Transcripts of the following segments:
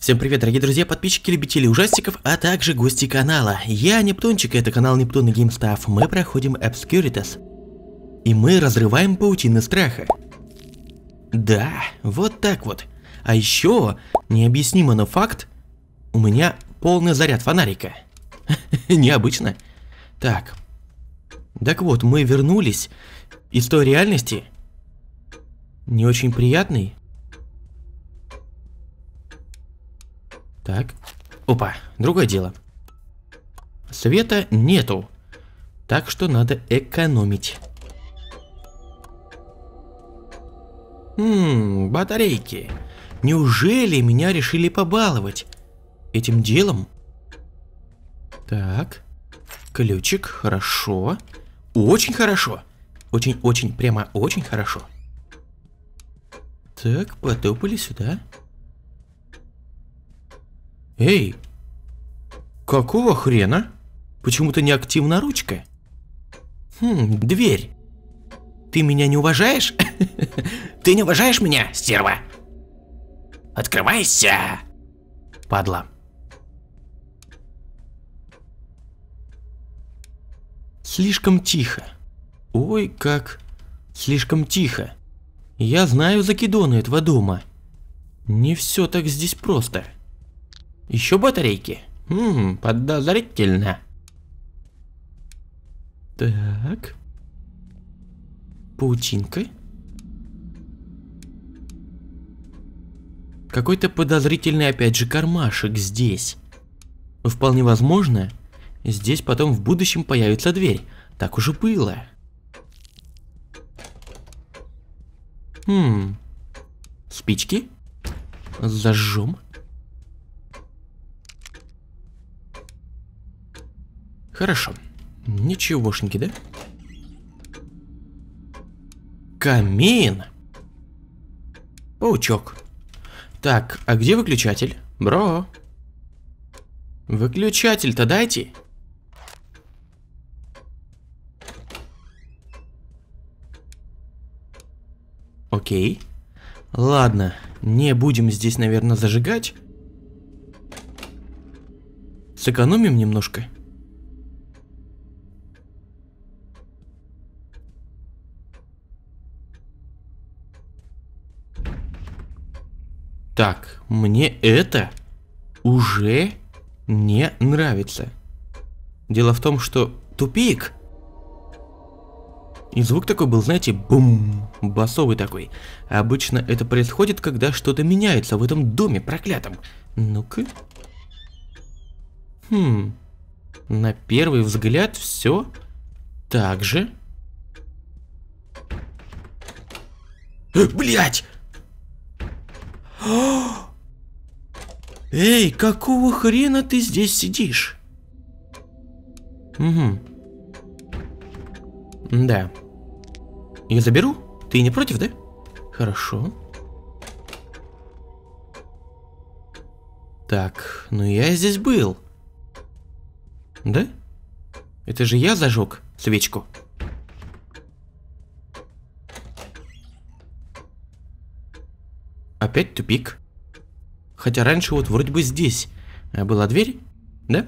Всем привет, дорогие друзья, подписчики, любители ужастиков, а также гости канала. Я Нептунчик, это канал Нептун и Геймстаф. Мы проходим Obscuritas. И мы разрываем паутины страха. Да, вот так вот. А еще, необъяснимо, но факт, у меня полный заряд фонарика. Необычно. Так. Так вот, мы вернулись. Из той реальности. Не очень приятный, Так. Опа, другое дело. Света нету. Так что надо экономить. Ммм, батарейки. Неужели меня решили побаловать? Этим делом? Так. Ключик, хорошо. Очень хорошо. Очень-очень, прямо очень хорошо. Так, потопали сюда. Сюда. «Эй, какого хрена? Почему-то не активна ручка». «Хм, дверь. Ты меня не уважаешь? Ты не уважаешь меня, стерва? Открывайся!» Падла. Слишком тихо. Ой, как. Слишком тихо. Я знаю закидоны этого дома. Не все так здесь просто. Еще батарейки? Хм, подозрительно. Так. Паутинка. Какой-то подозрительный опять же кармашек здесь. вполне возможно, здесь потом в будущем появится дверь. Так уже было. Хм. Спички? Зажжем. Хорошо. Ничегошники, да? Камин. Паучок. Так, а где выключатель? Бро. Выключатель-то дайте. Окей. Ладно, не будем здесь, наверное, зажигать. Сэкономим немножко. Так, мне это уже не нравится. Дело в том, что тупик. И звук такой был, знаете, бум, басовый такой. Обычно это происходит, когда что-то меняется в этом доме проклятом. Ну-ка. Хм. На первый взгляд все так же. Блять! Эй, какого хрена ты здесь сидишь? Угу. Да. Я заберу? Ты не против, да? Хорошо. Так, ну я здесь был. Да? Это же я зажег свечку. Опять тупик. Хотя раньше вот вроде бы здесь э, была дверь, да?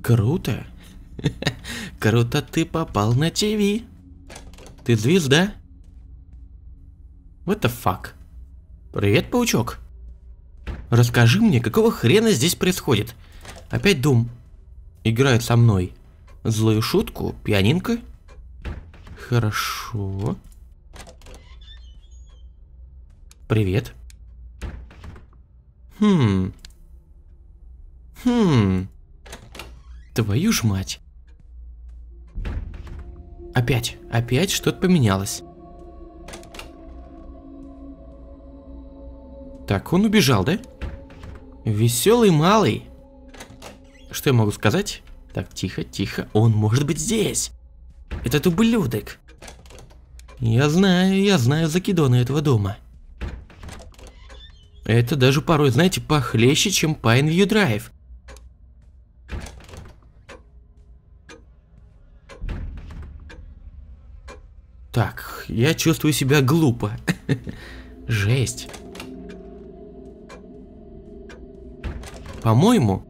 Круто. Круто ты попал на ТВ. Ты звезда. да? What the fuck? Привет, паучок. Расскажи мне, какого хрена здесь происходит? Опять Дум играет со мной. Злую шутку, пианинка. Хорошо. Привет. Хм. Хм. Твою ж мать. Опять, опять что-то поменялось. Так, он убежал, да? Веселый малый. Что я могу сказать? Так, тихо, тихо, он может быть здесь. Этот ублюдок. Я знаю, я знаю закидоны этого дома. Это даже порой, знаете, похлеще, чем Pineview Drive. Так, я чувствую себя глупо. Жесть. По-моему,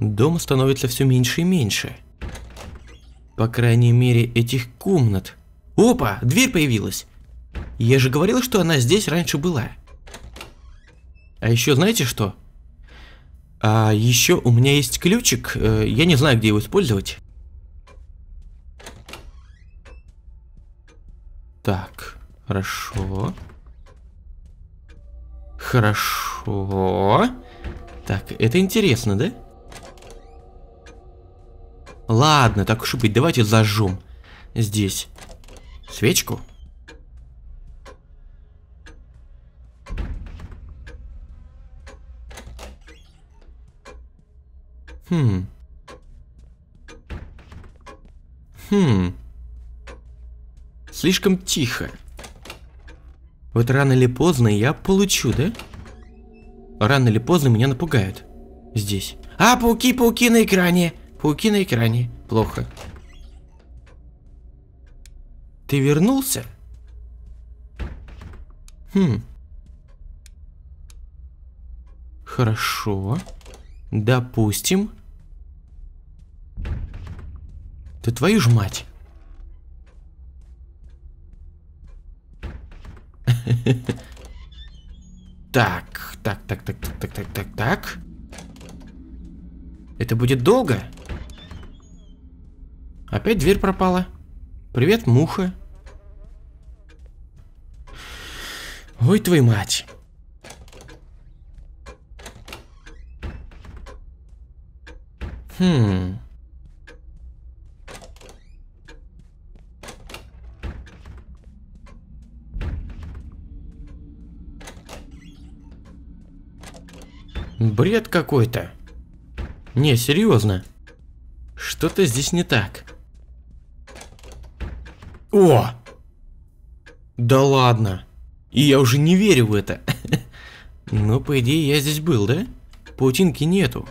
дома становится все меньше и меньше. По крайней мере, этих комнат. Опа, дверь появилась. Я же говорил, что она здесь раньше была. А еще знаете что? А еще у меня есть ключик, э, я не знаю, где его использовать. Так, хорошо. Хорошо. Так, это интересно, да? Ладно, так уж и быть, давайте зажжем здесь свечку. Хм. Хм. Слишком тихо. Вот рано или поздно я получу, да? Рано или поздно меня напугают. Здесь. А, пауки, пауки на экране. Пауки на экране. Плохо. Ты вернулся? Хм. Хорошо. Хорошо. Допустим. Ты твою ж мать. Так, так, так, так, так, так, так, так, так. Это будет долго? Опять дверь пропала. Привет, муха. Ой, твою мать. Хм. Бред какой-то. Не, серьезно. Что-то здесь не так. О! Да ладно. И я уже не верю в это. Но ну, по идее я здесь был, да? Паутинки нету.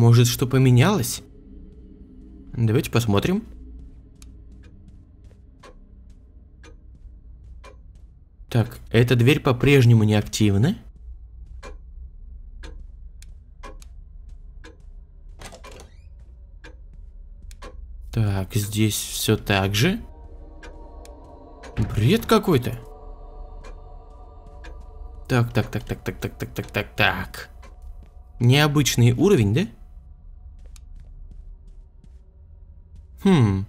Может, что поменялось? Давайте посмотрим. Так, эта дверь по-прежнему не активна. Так, здесь все так же. Бред какой-то. Так, так, так, так, так, так, так, так, так, так. Необычный уровень, да? Хм.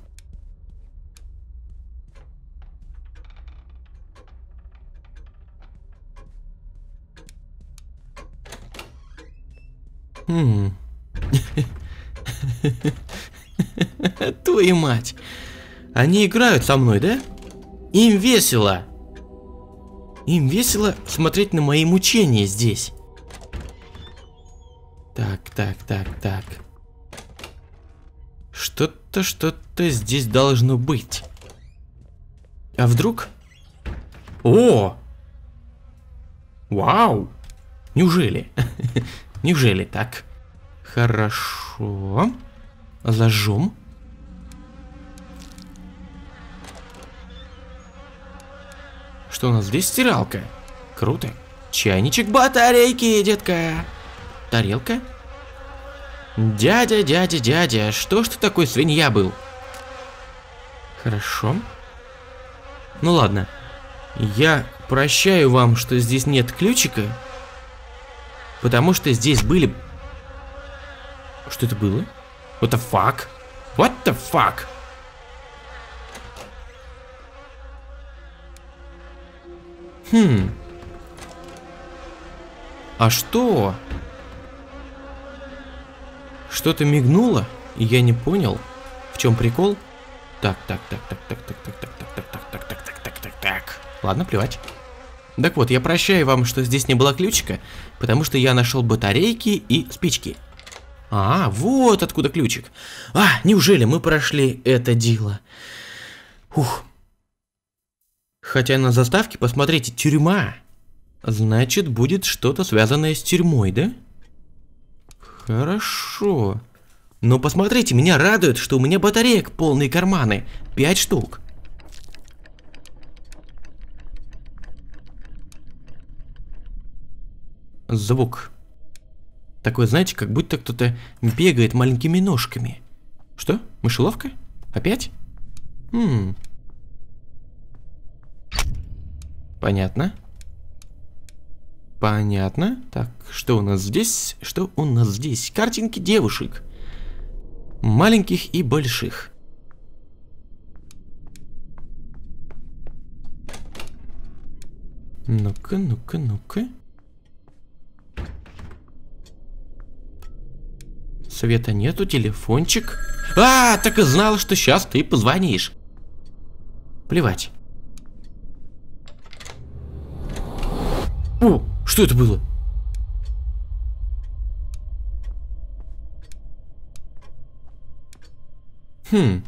Хм. Твою мать. Они играют со мной, да? Им весело. Им весело смотреть на мои мучения здесь. Так, так, так, так будто что-то здесь должно быть. А вдруг? О! Вау! Неужели? Неужели так? Хорошо. Зажжем. Что у нас здесь? Стиралка. Круто. Чайничек батарейки, детка. Тарелка. Дядя, дядя, дядя, что ж ты такой свинья был? Хорошо. Ну ладно. Я прощаю вам, что здесь нет ключика, потому что здесь были... Что это было? What the fuck? What the fuck? Хм. А что? Что-то мигнуло, и я не понял, в чем прикол. Так, так, так, так, так, так, так, так, так, так, так, так, так, так, так, так, так. Ладно, плевать. Так вот, я прощаю вам, что здесь не было ключика, потому что я нашел батарейки и спички. А, вот откуда ключик. А, неужели мы прошли это дело? Ух. Хотя на заставке, посмотрите, тюрьма. Значит, будет что-то связанное с тюрьмой, да? Да. Хорошо. Но посмотрите, меня радует, что у меня батареек полные карманы. Пять штук. Звук. Такой, знаете, как будто кто-то бегает маленькими ножками. Что? Мышеловка? Опять? Хм. Понятно. Понятно. Так, что у нас здесь? Что у нас здесь? Картинки девушек. Маленьких и больших. Ну-ка, ну-ка, ну-ка. Света нету, телефончик. А, так и знал, что сейчас ты позвонишь. Плевать. Что это было? Хм.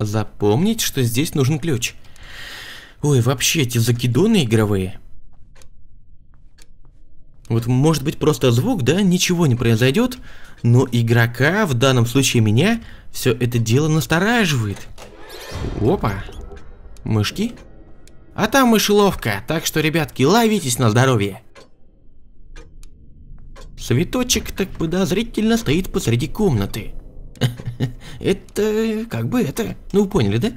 Запомнить, что здесь нужен ключ. Ой, вообще эти закидоны игровые. Вот может быть просто звук, да, ничего не произойдет, но игрока, в данном случае меня, все это дело настораживает. Опа. Мышки? А там мышеловка, так что, ребятки, ловитесь на здоровье. Цветочек так подозрительно стоит посреди комнаты. Это как бы это... Ну вы поняли, да?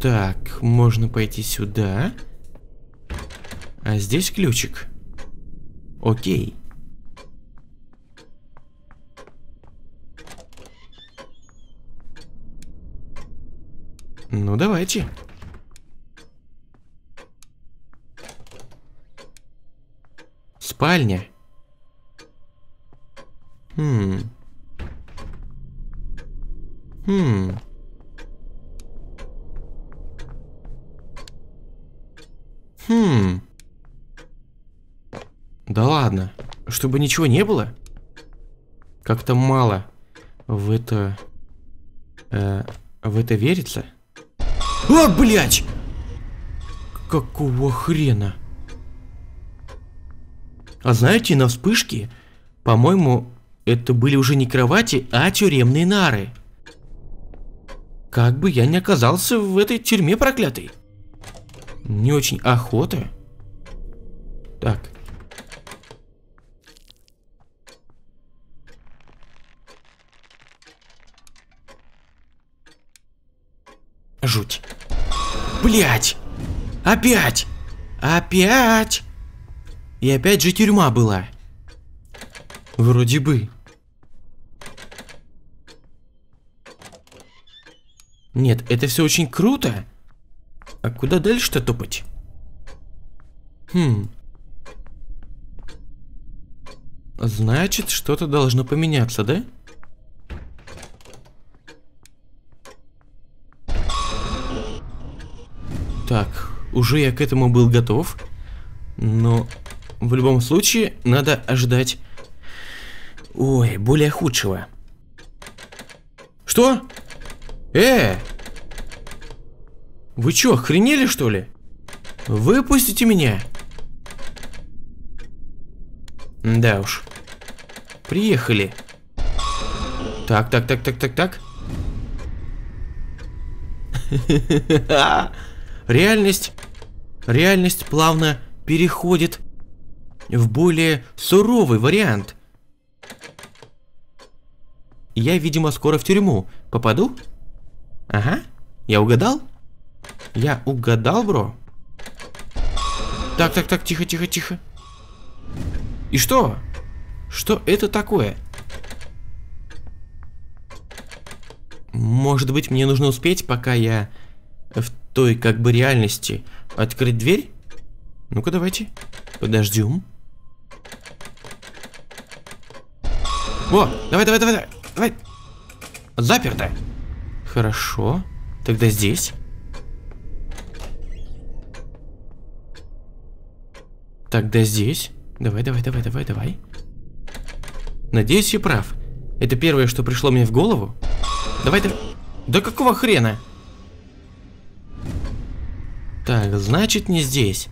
Так, можно пойти сюда. А здесь ключик. Окей. Ну, давайте. Спальня. Хм. Хм. Хм. Да ладно. Чтобы ничего не было? Как-то мало в это... Э, в это верится? А, блядь! Какого хрена? А знаете, на вспышке, по-моему, это были уже не кровати, а тюремные нары. Как бы я не оказался в этой тюрьме проклятой. Не очень охота. Так, Блять! Опять! Опять! И опять же тюрьма была. Вроде бы. Нет, это все очень круто. А куда дальше-то топать? Хм. Значит, что-то должно поменяться, да? Да. Так, уже я к этому был готов. Но в любом случае надо ожидать... Ой, более худшего. Что? Э! Вы чё, охренели что ли? Выпустите меня! Да уж. Приехали. Так, так, так, так, так, так. реальность, реальность плавно переходит в более суровый вариант. Я, видимо, скоро в тюрьму попаду. Ага, я угадал? Я угадал, бро? Так, так, так, тихо, тихо, тихо. И что? Что это такое? Может быть, мне нужно успеть, пока я в той как бы реальности. Открыть дверь? Ну-ка давайте. Подождем. О, давай, давай, давай, давай. Заперто. Хорошо. Тогда здесь. Тогда здесь. Давай, давай, давай, давай, давай. Надеюсь, я прав. Это первое, что пришло мне в голову. Давай, давай. Да какого хрена? Так, значит не здесь.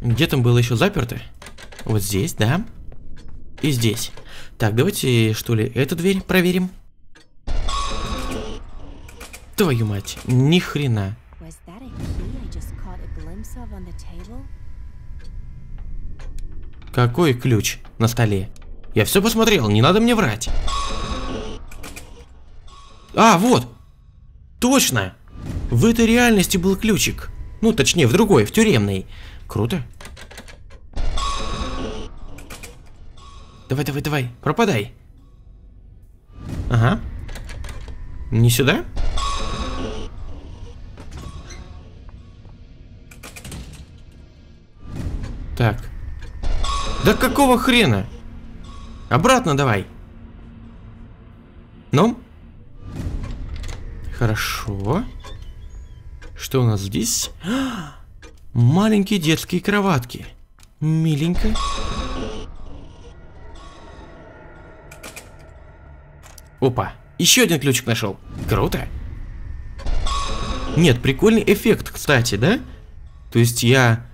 Где там было еще заперто? Вот здесь, да? И здесь. Так, давайте, что ли, эту дверь проверим. Твою мать, ни хрена. Какой ключ на столе? Я все посмотрел, не надо мне врать. А, вот! Точно! В этой реальности был ключик. Ну, точнее, в другой, в тюремной. Круто. Давай, давай, давай, пропадай. Ага. Не сюда? Так. Да какого хрена? Обратно давай. Ну? Хорошо. Хорошо. Что у нас здесь? Маленькие детские кроватки. Миленько. Опа, еще один ключик нашел. Круто. Нет, прикольный эффект, кстати, да? То есть я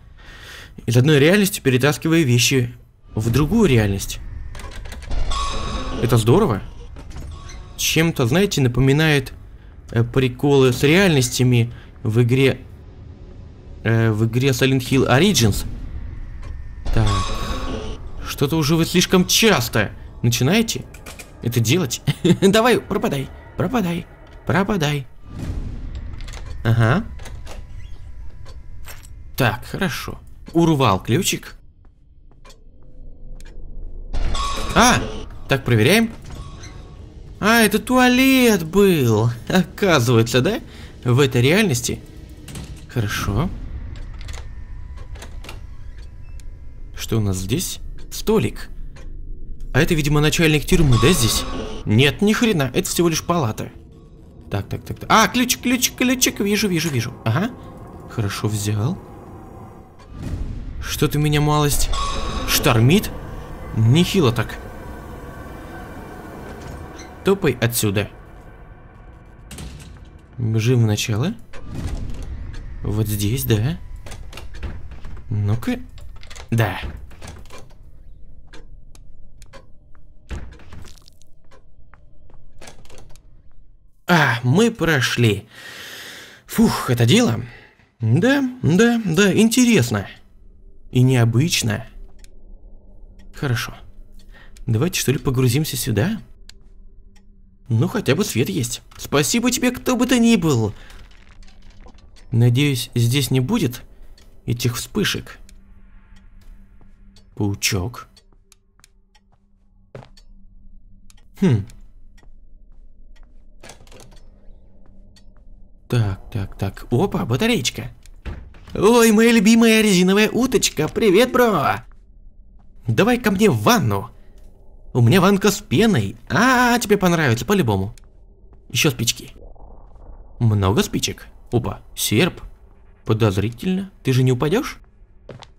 из одной реальности перетаскиваю вещи в другую реальность. Это здорово. Чем-то, знаете, напоминает э, приколы с реальностями в игре... Э, в игре Silent Hill Origins. Так. Что-то уже вы слишком часто начинаете это делать. Давай, пропадай, пропадай, пропадай. Ага. Так, хорошо. Урвал ключик. А, так проверяем. А, это туалет был. Оказывается, да? Да в этой реальности. Хорошо. Что у нас здесь? Столик. А это, видимо, начальник тюрьмы, да, здесь? Нет, ни хрена, это всего лишь палата. Так, так, так, так. А, ключик, ключик, ключик, вижу, вижу, вижу. Ага. Хорошо, взял. Что-то меня малость штормит. Нехило так. Топай отсюда. Бежим в начало. Вот здесь, да. Ну-ка. Да. А, мы прошли. Фух, это дело. Да, да, да, интересно. И необычно. Хорошо. Давайте что ли погрузимся сюда. Сюда. Ну, хотя бы свет есть. Спасибо тебе, кто бы то ни был. Надеюсь, здесь не будет этих вспышек. Паучок. Хм. Так, так, так. Опа, батареечка. Ой, моя любимая резиновая уточка. Привет, бро. Давай ко мне в ванну. У меня ванка с пеной. А, -а, -а тебе понравится, по-любому. Еще спички. Много спичек. Опа, серп. Подозрительно. Ты же не упадешь?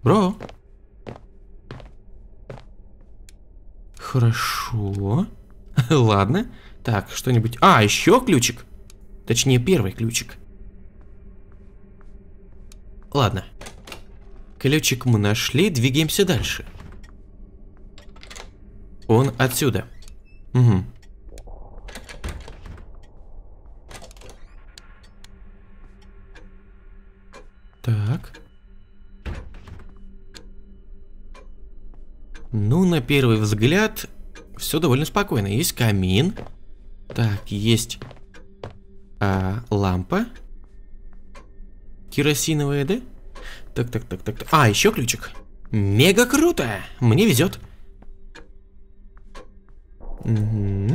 Бро. Хорошо. Ладно. Так, что-нибудь... А, еще ключик. Точнее, первый ключик. Ладно. Ключик мы нашли, двигаемся дальше. Он отсюда. Угу. Так. Ну, на первый взгляд, все довольно спокойно. Есть камин. Так, есть а, лампа. Керосиновая, да? Так, так, так, так. А, еще ключик. Мега круто! Мне везет. Угу.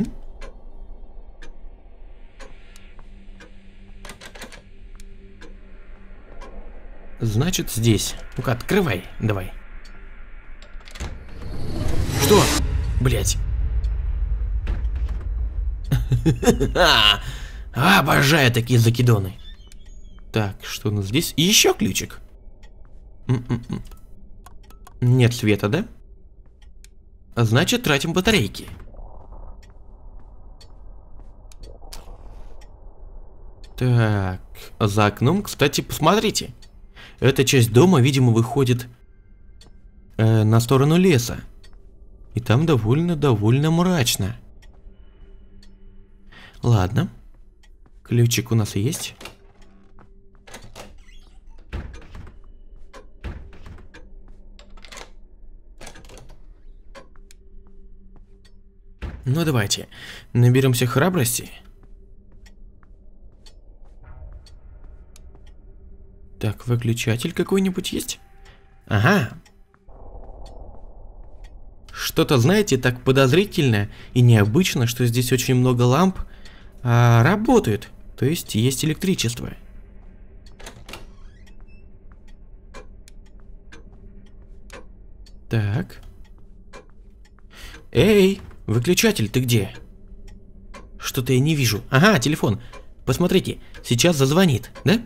Значит, здесь. Ну-ка, открывай, давай. Что? Блять. Обожаю такие закидоны. Так, что у нас здесь? еще ключик. М-м-м. Нет света, да? Значит, тратим батарейки. Так, за окном, кстати, посмотрите. Эта часть дома, видимо, выходит э, на сторону леса. И там довольно-довольно мрачно. Ладно. Ключик у нас есть. Ну давайте, наберемся храбрости. Так, выключатель какой-нибудь есть? Ага. Что-то, знаете, так подозрительно и необычно, что здесь очень много ламп а, работает. То есть есть электричество. Так. Эй, выключатель, ты где? Что-то я не вижу. Ага, телефон. Посмотрите, сейчас зазвонит, да? Да.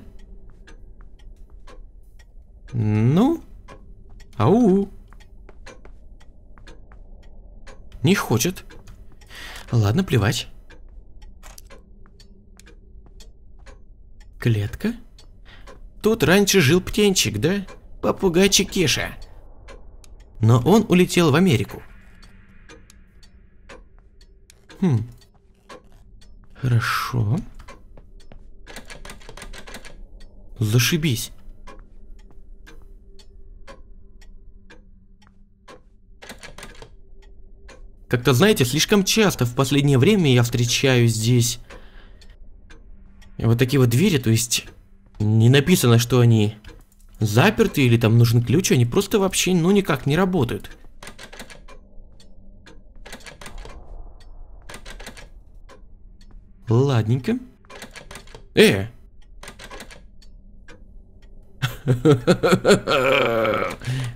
Ну? Ау! Не хочет. Ладно, плевать. Клетка? Тут раньше жил птенчик, да? Попугайчик Кеша. Но он улетел в Америку. Хм. Хорошо. Зашибись. Как-то, знаете, слишком часто в последнее время я встречаю здесь вот такие вот двери, то есть не написано, что они заперты или там нужен ключ, они просто вообще ну никак не работают. Ладненько. Э!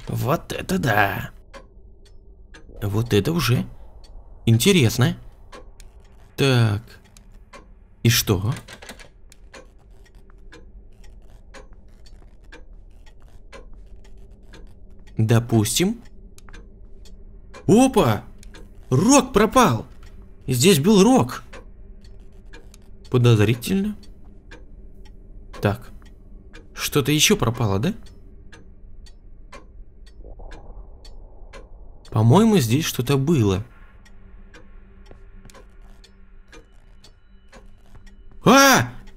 Вот это да! Вот это уже Интересно. Так. И что? Допустим. Опа! Рок пропал! Здесь был рок. Подозрительно. Так. Что-то еще пропало, да? По-моему, здесь что-то было.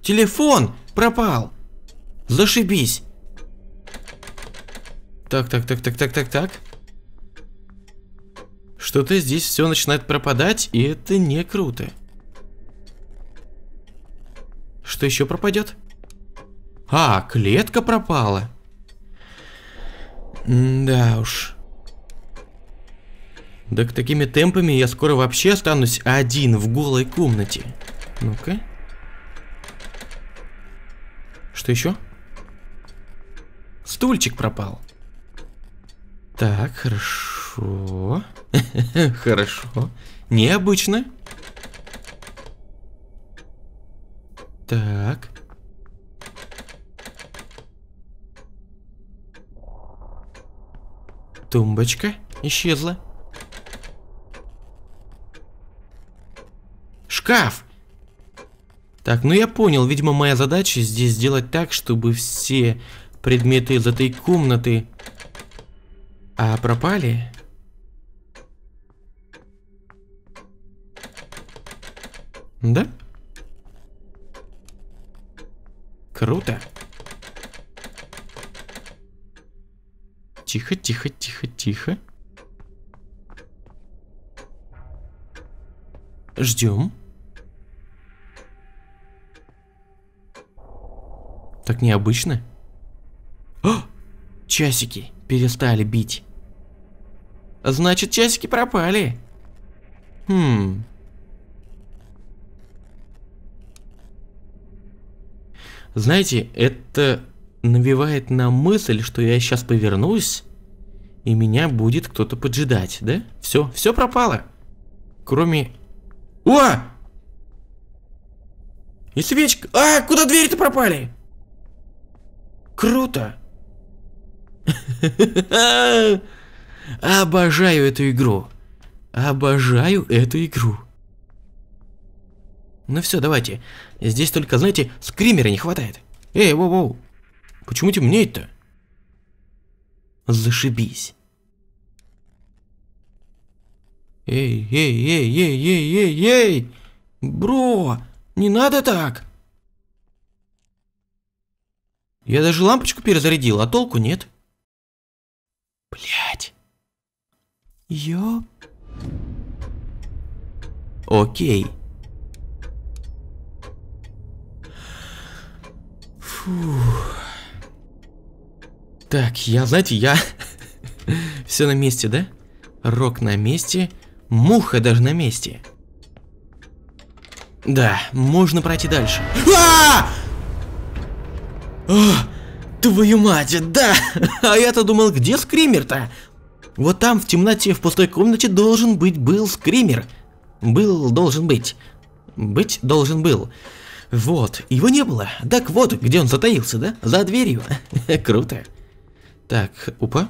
Телефон пропал. Зашибись. Так, так, так, так, так, так, так. Что-то здесь все начинает пропадать, и это не круто. Что еще пропадет? А, клетка пропала. да уж. Так такими темпами я скоро вообще останусь один в голой комнате. Ну-ка. Что еще? Стульчик пропал. Так, хорошо. хорошо. Необычно. Так. Тумбочка исчезла. Шкаф! Так, ну я понял, видимо, моя задача здесь сделать так, чтобы все предметы из этой комнаты а, пропали. Да? Круто. Тихо, тихо, тихо, тихо. Ждем. необычно. О! А! Часики перестали бить. Значит, часики пропали. Хм. Знаете, это навевает на мысль, что я сейчас повернусь, и меня будет кто-то поджидать, да? Все, все пропало. Кроме... О! И свечка! А, куда двери-то пропали? Круто! Обожаю эту игру. Обожаю эту игру. Ну все, давайте. Здесь только, знаете, скримера не хватает. Эй, воу-воу. Почему темнеет-то? Зашибись. Эй, эй, эй, эй, эй, эй, эй! Бро, не надо так! Я даже лампочку перезарядил, а толку нет. Блять. Ёп. Окей. Фух. Так, я, знаете, я... Все на месте, да? Рок на месте, муха даже на месте. Да, можно пройти дальше. А! Ох, твою мать, да! А я-то думал, где скример-то? Вот там, в темноте, в пустой комнате должен быть был скример. Был, должен быть. Быть должен был. Вот, его не было. Так вот, где он затаился, да? За дверью. Круто. Так, упа.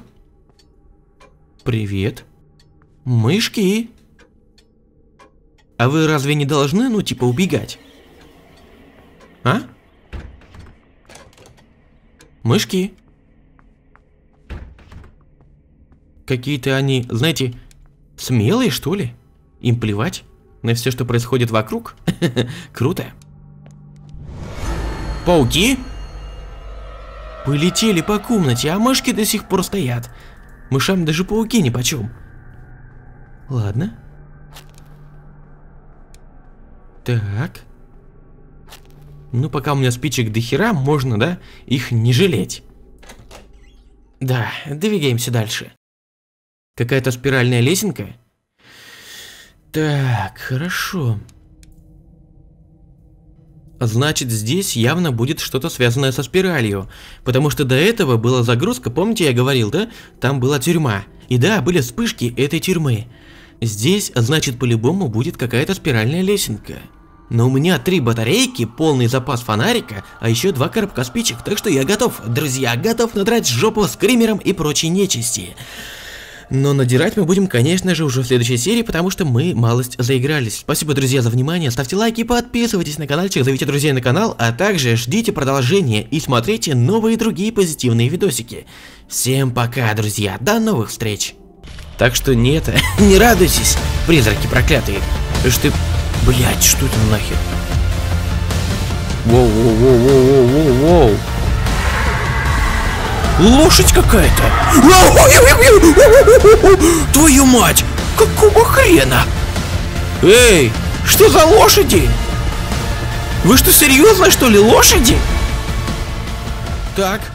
Привет. Мышки. А вы разве не должны, ну, типа, убегать? А? Мышки. Какие-то они, знаете, смелые, что ли? Им плевать на все, что происходит вокруг? Круто. Пауки? Полетели по комнате, а мышки до сих пор стоят. Мышам даже пауки нипочем. Ладно. Так. Ну, пока у меня спичек до хера, можно, да, их не жалеть. Да, двигаемся дальше. Какая-то спиральная лесенка? Так, хорошо. Значит, здесь явно будет что-то связанное со спиралью. Потому что до этого была загрузка, помните, я говорил, да? Там была тюрьма. И да, были вспышки этой тюрьмы. Здесь, значит, по-любому будет какая-то спиральная лесенка. Но у меня три батарейки, полный запас фонарика, а еще два коробка спичек, так что я готов, друзья, готов надрать жопу скримером и прочей нечисти. Но надирать мы будем, конечно же, уже в следующей серии, потому что мы малость заигрались. Спасибо, друзья, за внимание, ставьте лайки, подписывайтесь на каналчик, зовите друзей на канал, а также ждите продолжения и смотрите новые другие позитивные видосики. Всем пока, друзья, до новых встреч! Так что нет, не радуйтесь, призраки проклятые, что Блять, что это нахер? Воу, воу, воу, воу, воу, воу, воу. Лошадь какая-то. Твою мать! Какого хрена? Эй, что за лошади? Вы что, серьезно, что ли, лошади? Так,